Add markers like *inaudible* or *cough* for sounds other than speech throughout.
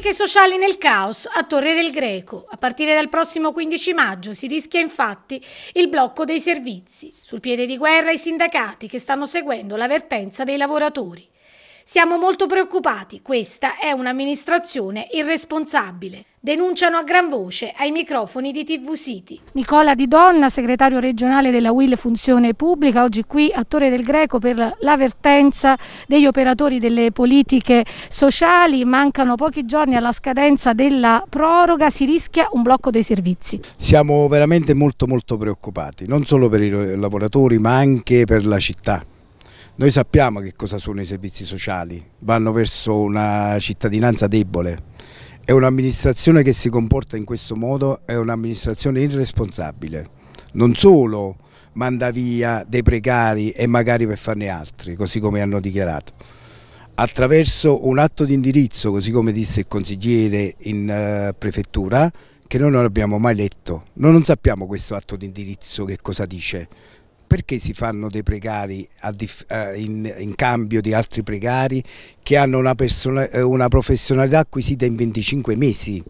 Politiche sociali nel caos a Torre del Greco. A partire dal prossimo 15 maggio si rischia infatti il blocco dei servizi. Sul piede di guerra i sindacati che stanno seguendo l'avvertenza dei lavoratori. Siamo molto preoccupati, questa è un'amministrazione irresponsabile. Denunciano a gran voce ai microfoni di TV City. Nicola Di Donna, segretario regionale della WIL Funzione Pubblica, oggi qui a Torre del Greco per l'avvertenza degli operatori delle politiche sociali. Mancano pochi giorni alla scadenza della proroga, si rischia un blocco dei servizi. Siamo veramente molto molto preoccupati, non solo per i lavoratori ma anche per la città. Noi sappiamo che cosa sono i servizi sociali, vanno verso una cittadinanza debole. È un'amministrazione che si comporta in questo modo è un'amministrazione irresponsabile. Non solo manda via dei precari e magari per farne altri, così come hanno dichiarato, attraverso un atto di indirizzo, così come disse il consigliere in eh, prefettura, che noi non abbiamo mai letto. Noi non sappiamo questo atto di indirizzo che cosa dice perché si fanno dei precari eh, in, in, cambio di altri precari che hanno una, persona, eh, una professionalità acquisita in 25 mesi,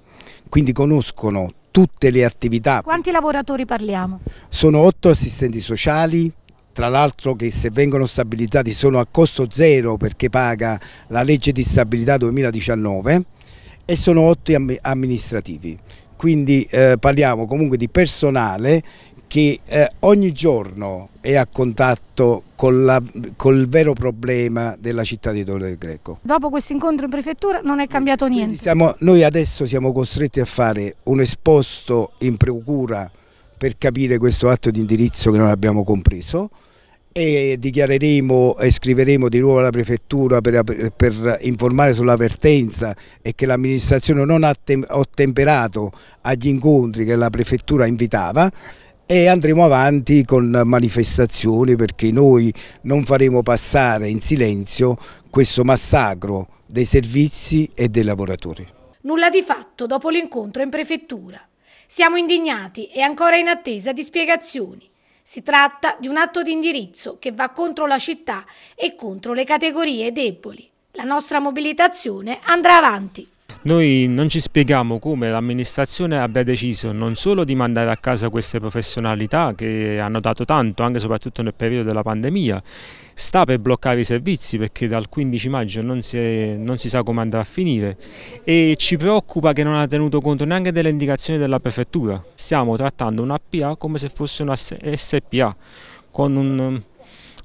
quindi conoscono tutte le attività. Quanti lavoratori parliamo? Sono otto assistenti sociali, tra l'altro che se vengono stabilizzati sono a costo zero perché paga la legge di stabilità 2019 e sono otto amministrativi. Quindi eh, parliamo comunque di personale che eh, ogni giorno è a contatto con, la, con, il vero problema della città di Torre del Greco. Dopo questo incontro in prefettura non è cambiato niente? Siamo, noi adesso siamo costretti a fare un esposto in procura per capire questo atto di indirizzo che non abbiamo compreso e dichiareremo e scriveremo di nuovo alla prefettura per, per informare sull'avvertenza e che l'amministrazione non ha ottemperato agli incontri che la prefettura invitava e andremo avanti con manifestazioni perché noi non faremo passare in silenzio questo massacro dei servizi e dei lavoratori. Nulla di fatto dopo l'incontro in prefettura. Siamo indignati e ancora in attesa di spiegazioni. Si tratta di un atto di indirizzo che va contro la città e contro le categorie deboli. La nostra mobilitazione andrà avanti. Noi non ci spieghiamo come l'amministrazione abbia deciso non solo di mandare a casa queste professionalità che hanno dato tanto, anche e soprattutto nel periodo della pandemia, sta per bloccare i servizi perché dal 15 maggio non si, è, non si sa come andrà a finire e ci preoccupa che non ha tenuto conto neanche delle indicazioni della prefettura. Stiamo trattando una PA come se fosse una SPA con un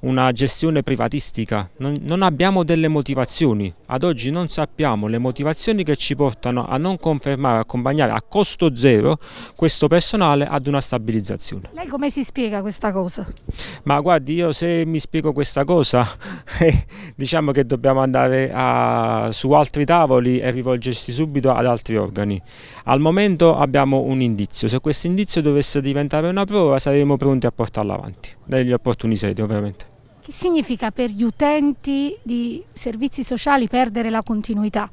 una gestione privatistica, non, non abbiamo delle motivazioni, ad oggi non sappiamo le motivazioni che ci portano a non confermare, accompagnare a costo zero questo personale ad una stabilizzazione. Lei come si spiega questa cosa? Ma guardi, io se mi spiego questa cosa, *laughs* eh, diciamo che dobbiamo andare a, su altri tavoli e rivolgersi subito ad altri organi. Al momento abbiamo un indizio, se questo indizio dovesse diventare una prova saremo pronti a portarlo avanti, negli opportuni sedi ovviamente. Che significa per gli utenti di servizi sociali perdere la continuità?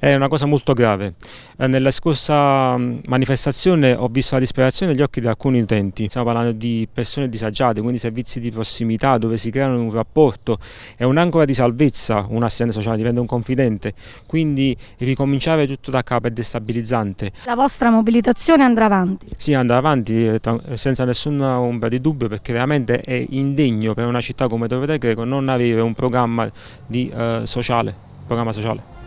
è una cosa molto grave. Eh, nella scorsa mm, manifestazione ho visto la disperazione negli occhi di alcuni utenti, stiamo parlando di persone disagiate, quindi servizi di prossimità dove si creano un rapporto, è un'ancora di salvezza un assistente sociale, diventa un confidente, quindi ricominciare tutto da capo è destabilizzante. La vostra mobilitazione andrà avanti? Sì, andrà avanti eh, eh, senza nessuna ombra di dubbio perché veramente è indegno per una città come Torre del Greco non avere un programma di, eh, sociale, programma sociale.